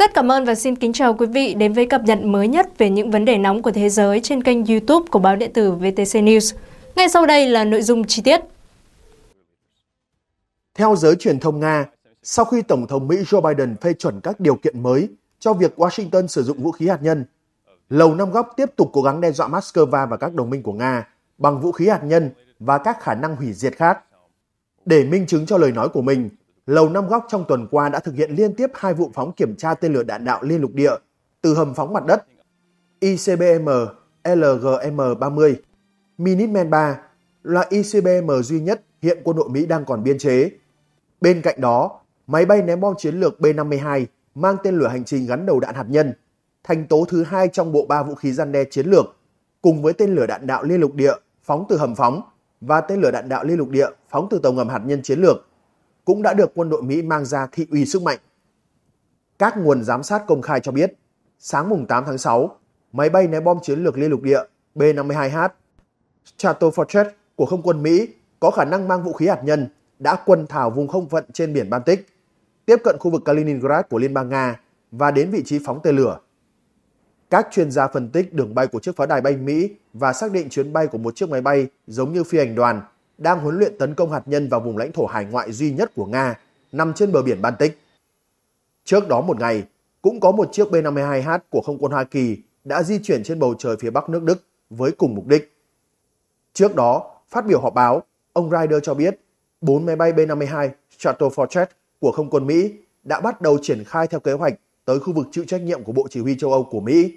Rất cảm ơn và xin kính chào quý vị đến với cập nhật mới nhất về những vấn đề nóng của thế giới trên kênh YouTube của báo điện tử VTC News. Ngay sau đây là nội dung chi tiết. Theo giới truyền thông Nga, sau khi Tổng thống Mỹ Joe Biden phê chuẩn các điều kiện mới cho việc Washington sử dụng vũ khí hạt nhân, Lầu Năm Góc tiếp tục cố gắng đe dọa Moscow và các đồng minh của Nga bằng vũ khí hạt nhân và các khả năng hủy diệt khác. Để minh chứng cho lời nói của mình, Lầu Năm Góc trong tuần qua đã thực hiện liên tiếp hai vụ phóng kiểm tra tên lửa đạn đạo liên lục địa từ hầm phóng mặt đất ICBM LGM-30, Minuteman 3 loại ICBM duy nhất hiện quân đội Mỹ đang còn biên chế. Bên cạnh đó, máy bay ném bom chiến lược B-52 mang tên lửa hành trình gắn đầu đạn hạt nhân, thành tố thứ hai trong bộ ba vũ khí gian đe chiến lược, cùng với tên lửa đạn đạo liên lục địa phóng từ hầm phóng và tên lửa đạn đạo liên lục địa phóng từ tàu ngầm hạt nhân chiến lược cũng đã được quân đội Mỹ mang ra thị uy sức mạnh. Các nguồn giám sát công khai cho biết, sáng mùng 8 tháng 6, máy bay ném bom chiến lược liên lục địa B-52H Stratofortress của không quân Mỹ có khả năng mang vũ khí hạt nhân đã quân thảo vùng không phận trên biển Baltic, tiếp cận khu vực Kaliningrad của Liên bang Nga và đến vị trí phóng tên lửa. Các chuyên gia phân tích đường bay của chiếc pháo đài bay Mỹ và xác định chuyến bay của một chiếc máy bay giống như phi hành đoàn đang huấn luyện tấn công hạt nhân vào vùng lãnh thổ hải ngoại duy nhất của Nga, nằm trên bờ biển Baltic. Trước đó một ngày, cũng có một chiếc B-52H của không quân Hoa Kỳ đã di chuyển trên bầu trời phía bắc nước Đức với cùng mục đích. Trước đó, phát biểu họp báo, ông Ryder cho biết 4 máy bay B-52 Stratofortress của không quân Mỹ đã bắt đầu triển khai theo kế hoạch tới khu vực chịu trách nhiệm của Bộ Chỉ huy châu Âu của Mỹ.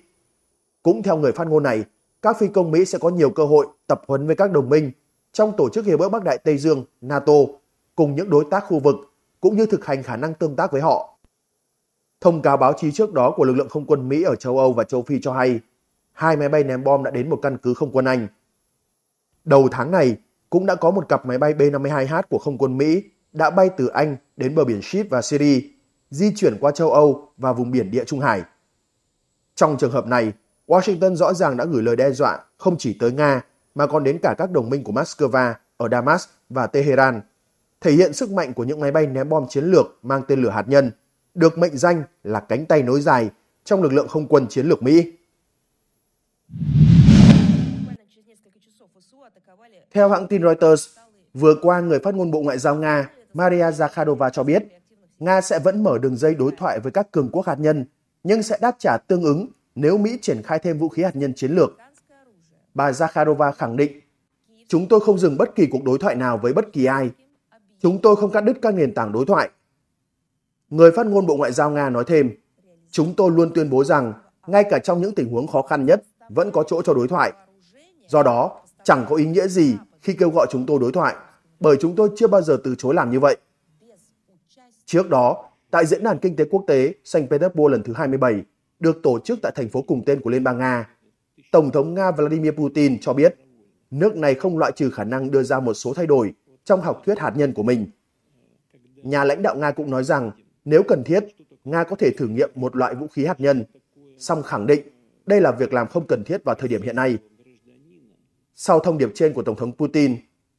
Cũng theo người phát ngôn này, các phi công Mỹ sẽ có nhiều cơ hội tập huấn với các đồng minh trong Tổ chức Hiệp ước Bắc Đại Tây Dương NATO cùng những đối tác khu vực cũng như thực hành khả năng tương tác với họ. Thông cáo báo chí trước đó của lực lượng không quân Mỹ ở châu Âu và châu Phi cho hay hai máy bay ném bom đã đến một căn cứ không quân Anh. Đầu tháng này cũng đã có một cặp máy bay B-52H của không quân Mỹ đã bay từ Anh đến bờ biển Ship và Syria, di chuyển qua châu Âu và vùng biển Địa Trung Hải. Trong trường hợp này, Washington rõ ràng đã gửi lời đe dọa không chỉ tới Nga mà còn đến cả các đồng minh của Moscow ở Damas và Tehran, thể hiện sức mạnh của những máy bay ném bom chiến lược mang tên lửa hạt nhân, được mệnh danh là cánh tay nối dài trong lực lượng không quân chiến lược Mỹ. Theo hãng tin Reuters, vừa qua người phát ngôn Bộ Ngoại giao Nga Maria Zakharova cho biết, Nga sẽ vẫn mở đường dây đối thoại với các cường quốc hạt nhân, nhưng sẽ đáp trả tương ứng nếu Mỹ triển khai thêm vũ khí hạt nhân chiến lược bà Zakharova khẳng định, chúng tôi không dừng bất kỳ cuộc đối thoại nào với bất kỳ ai. Chúng tôi không cắt đứt các nền tảng đối thoại. Người phát ngôn Bộ Ngoại giao Nga nói thêm, chúng tôi luôn tuyên bố rằng, ngay cả trong những tình huống khó khăn nhất, vẫn có chỗ cho đối thoại. Do đó, chẳng có ý nghĩa gì khi kêu gọi chúng tôi đối thoại, bởi chúng tôi chưa bao giờ từ chối làm như vậy. Trước đó, tại Diễn đàn Kinh tế Quốc tế Saint Petersburg lần thứ 27, được tổ chức tại thành phố cùng tên của Liên bang Nga, Tổng thống Nga Vladimir Putin cho biết nước này không loại trừ khả năng đưa ra một số thay đổi trong học thuyết hạt nhân của mình. Nhà lãnh đạo Nga cũng nói rằng nếu cần thiết, Nga có thể thử nghiệm một loại vũ khí hạt nhân, song khẳng định đây là việc làm không cần thiết vào thời điểm hiện nay. Sau thông điệp trên của Tổng thống Putin,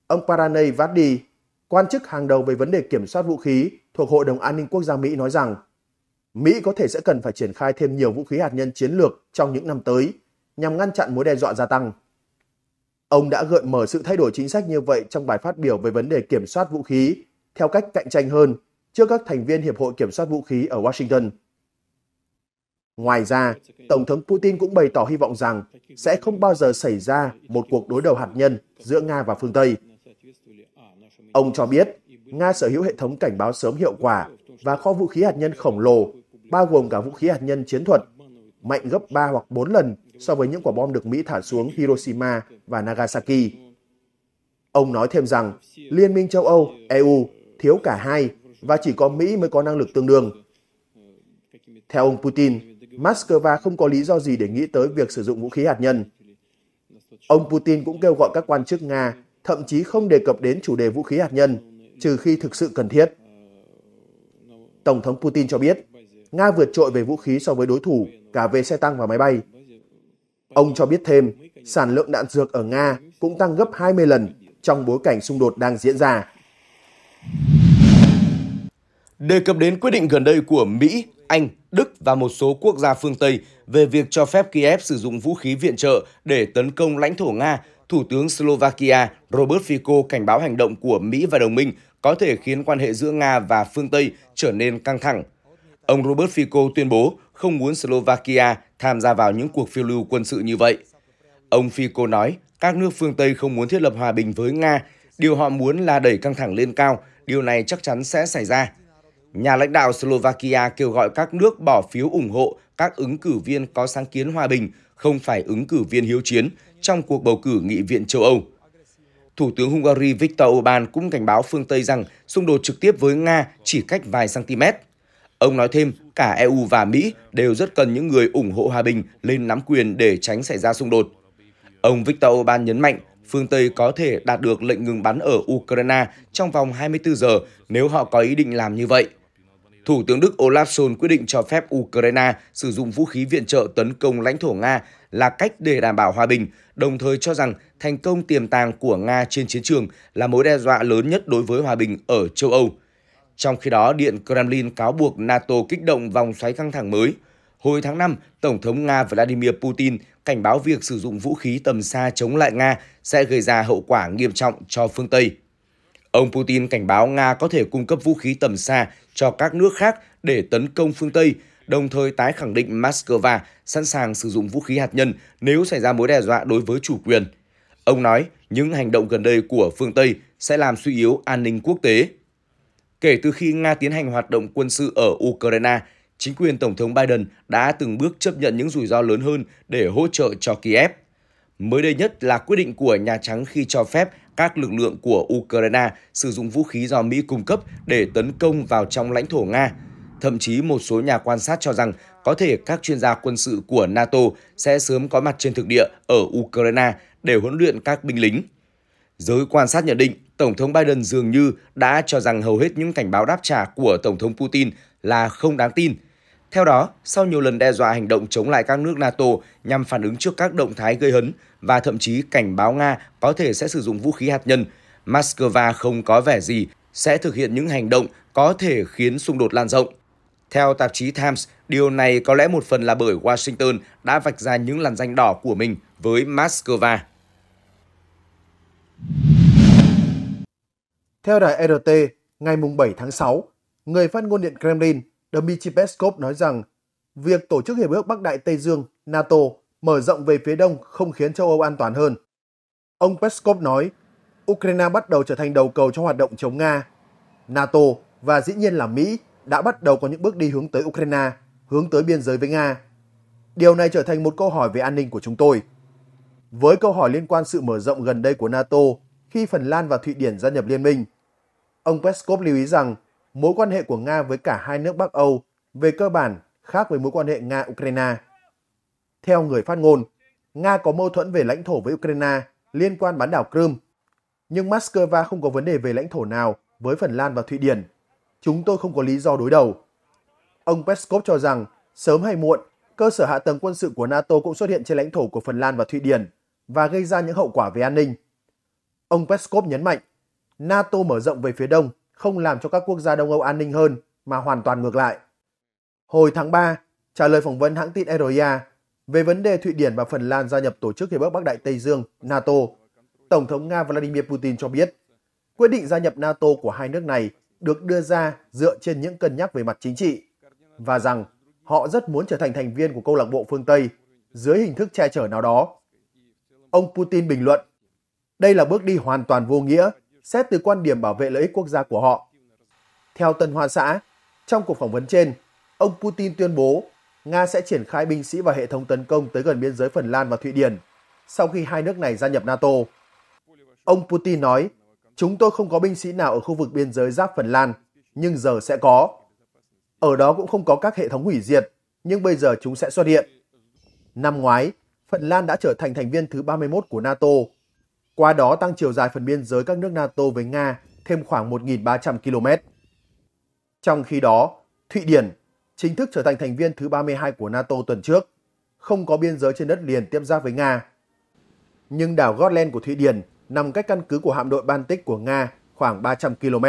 ông Paranay Vadi, quan chức hàng đầu về vấn đề kiểm soát vũ khí thuộc Hội đồng An ninh Quốc gia Mỹ nói rằng Mỹ có thể sẽ cần phải triển khai thêm nhiều vũ khí hạt nhân chiến lược trong những năm tới nhằm ngăn chặn mối đe dọa gia tăng. Ông đã gợi mở sự thay đổi chính sách như vậy trong bài phát biểu về vấn đề kiểm soát vũ khí theo cách cạnh tranh hơn trước các thành viên Hiệp hội Kiểm soát Vũ khí ở Washington. Ngoài ra, Tổng thống Putin cũng bày tỏ hy vọng rằng sẽ không bao giờ xảy ra một cuộc đối đầu hạt nhân giữa Nga và phương Tây. Ông cho biết Nga sở hữu hệ thống cảnh báo sớm hiệu quả và kho vũ khí hạt nhân khổng lồ, bao gồm cả vũ khí hạt nhân chiến thuật, mạnh gấp 3 hoặc 4 lần so với những quả bom được Mỹ thả xuống Hiroshima và Nagasaki. Ông nói thêm rằng Liên minh châu Âu, EU thiếu cả hai và chỉ có Mỹ mới có năng lực tương đương. Theo ông Putin, Moscow không có lý do gì để nghĩ tới việc sử dụng vũ khí hạt nhân. Ông Putin cũng kêu gọi các quan chức Nga thậm chí không đề cập đến chủ đề vũ khí hạt nhân, trừ khi thực sự cần thiết. Tổng thống Putin cho biết, Nga vượt trội về vũ khí so với đối thủ cả về xe tăng và máy bay. Ông cho biết thêm, sản lượng đạn dược ở Nga cũng tăng gấp 20 lần trong bối cảnh xung đột đang diễn ra. Đề cập đến quyết định gần đây của Mỹ, Anh, Đức và một số quốc gia phương Tây về việc cho phép Kiev sử dụng vũ khí viện trợ để tấn công lãnh thổ Nga, Thủ tướng Slovakia Robert Fico cảnh báo hành động của Mỹ và đồng minh có thể khiến quan hệ giữa Nga và phương Tây trở nên căng thẳng. Ông Robert Fico tuyên bố không muốn Slovakia tham gia vào những cuộc phiêu lưu quân sự như vậy. Ông Fico nói, các nước phương Tây không muốn thiết lập hòa bình với Nga, điều họ muốn là đẩy căng thẳng lên cao, điều này chắc chắn sẽ xảy ra. Nhà lãnh đạo Slovakia kêu gọi các nước bỏ phiếu ủng hộ các ứng cử viên có sáng kiến hòa bình, không phải ứng cử viên hiếu chiến trong cuộc bầu cử nghị viện châu Âu. Thủ tướng Hungary Viktor Orbán cũng cảnh báo phương Tây rằng xung đột trực tiếp với Nga chỉ cách vài cm. Ông nói thêm, cả EU và Mỹ đều rất cần những người ủng hộ hòa bình lên nắm quyền để tránh xảy ra xung đột. Ông Viktor Orbán nhấn mạnh, phương Tây có thể đạt được lệnh ngừng bắn ở Ukraine trong vòng 24 giờ nếu họ có ý định làm như vậy. Thủ tướng Đức Olaf Scholz quyết định cho phép Ukraine sử dụng vũ khí viện trợ tấn công lãnh thổ Nga là cách để đảm bảo hòa bình, đồng thời cho rằng thành công tiềm tàng của Nga trên chiến trường là mối đe dọa lớn nhất đối với hòa bình ở châu Âu. Trong khi đó, Điện Kremlin cáo buộc NATO kích động vòng xoáy căng thẳng mới. Hồi tháng 5, Tổng thống Nga Vladimir Putin cảnh báo việc sử dụng vũ khí tầm xa chống lại Nga sẽ gây ra hậu quả nghiêm trọng cho phương Tây. Ông Putin cảnh báo Nga có thể cung cấp vũ khí tầm xa cho các nước khác để tấn công phương Tây, đồng thời tái khẳng định Moscow sẵn sàng sử dụng vũ khí hạt nhân nếu xảy ra mối đe dọa đối với chủ quyền. Ông nói những hành động gần đây của phương Tây sẽ làm suy yếu an ninh quốc tế. Kể từ khi Nga tiến hành hoạt động quân sự ở Ukraine, chính quyền Tổng thống Biden đã từng bước chấp nhận những rủi ro lớn hơn để hỗ trợ cho Kiev. Mới đây nhất là quyết định của Nhà Trắng khi cho phép các lực lượng của Ukraine sử dụng vũ khí do Mỹ cung cấp để tấn công vào trong lãnh thổ Nga. Thậm chí một số nhà quan sát cho rằng có thể các chuyên gia quân sự của NATO sẽ sớm có mặt trên thực địa ở Ukraine để huấn luyện các binh lính. Giới quan sát nhận định Tổng thống Biden dường như đã cho rằng hầu hết những cảnh báo đáp trả của Tổng thống Putin là không đáng tin. Theo đó, sau nhiều lần đe dọa hành động chống lại các nước NATO nhằm phản ứng trước các động thái gây hấn và thậm chí cảnh báo Nga có thể sẽ sử dụng vũ khí hạt nhân, Moscow không có vẻ gì sẽ thực hiện những hành động có thể khiến xung đột lan rộng. Theo tạp chí Times, điều này có lẽ một phần là bởi Washington đã vạch ra những làn danh đỏ của mình với Moscow. Theo đài e RT, ngày 7 tháng 6, người phát ngôn Điện Kremlin Dmitry Peskov nói rằng việc tổ chức Hiệp ước Bắc Đại Tây Dương NATO mở rộng về phía đông không khiến châu Âu an toàn hơn. Ông Peskov nói, Ukraine bắt đầu trở thành đầu cầu cho hoạt động chống Nga. NATO và dĩ nhiên là Mỹ đã bắt đầu có những bước đi hướng tới Ukraine, hướng tới biên giới với Nga. Điều này trở thành một câu hỏi về an ninh của chúng tôi. Với câu hỏi liên quan sự mở rộng gần đây của NATO khi Phần Lan và Thụy Điển gia nhập liên minh. Ông Peskov lưu ý rằng mối quan hệ của Nga với cả hai nước Bắc Âu về cơ bản khác với mối quan hệ Nga-Ukraine. Theo người phát ngôn, Nga có mâu thuẫn về lãnh thổ với Ukraine liên quan bán đảo Crimea, nhưng Moscow không có vấn đề về lãnh thổ nào với Phần Lan và Thụy Điển. Chúng tôi không có lý do đối đầu. Ông Peskov cho rằng sớm hay muộn, cơ sở hạ tầng quân sự của NATO cũng xuất hiện trên lãnh thổ của Phần Lan và Thụy Điển và gây ra những hậu quả về an ninh. Ông Peskov nhấn mạnh, NATO mở rộng về phía đông không làm cho các quốc gia Đông Âu an ninh hơn mà hoàn toàn ngược lại. Hồi tháng 3, trả lời phỏng vấn hãng tin RIA về vấn đề Thụy Điển và Phần Lan gia nhập Tổ chức Hiệp ước Bắc Đại Tây Dương NATO, Tổng thống Nga Vladimir Putin cho biết, quyết định gia nhập NATO của hai nước này được đưa ra dựa trên những cân nhắc về mặt chính trị và rằng họ rất muốn trở thành thành viên của câu lạc bộ phương Tây dưới hình thức che chở nào đó. Ông Putin bình luận, đây là bước đi hoàn toàn vô nghĩa, xét từ quan điểm bảo vệ lợi ích quốc gia của họ. Theo Tân Hoa Xã, trong cuộc phỏng vấn trên, ông Putin tuyên bố Nga sẽ triển khai binh sĩ và hệ thống tấn công tới gần biên giới Phần Lan và Thụy Điển sau khi hai nước này gia nhập NATO. Ông Putin nói, chúng tôi không có binh sĩ nào ở khu vực biên giới giáp Phần Lan, nhưng giờ sẽ có. Ở đó cũng không có các hệ thống hủy diệt, nhưng bây giờ chúng sẽ xuất hiện. Năm ngoái, Phần Lan đã trở thành thành viên thứ 31 của NATO qua đó tăng chiều dài phần biên giới các nước NATO với Nga thêm khoảng 1.300 km. Trong khi đó, Thụy Điển chính thức trở thành thành viên thứ 32 của NATO tuần trước, không có biên giới trên đất liền tiếp giáp với Nga. Nhưng đảo Gotland của Thụy Điển nằm cách căn cứ của hạm đội Baltic của Nga khoảng 300 km.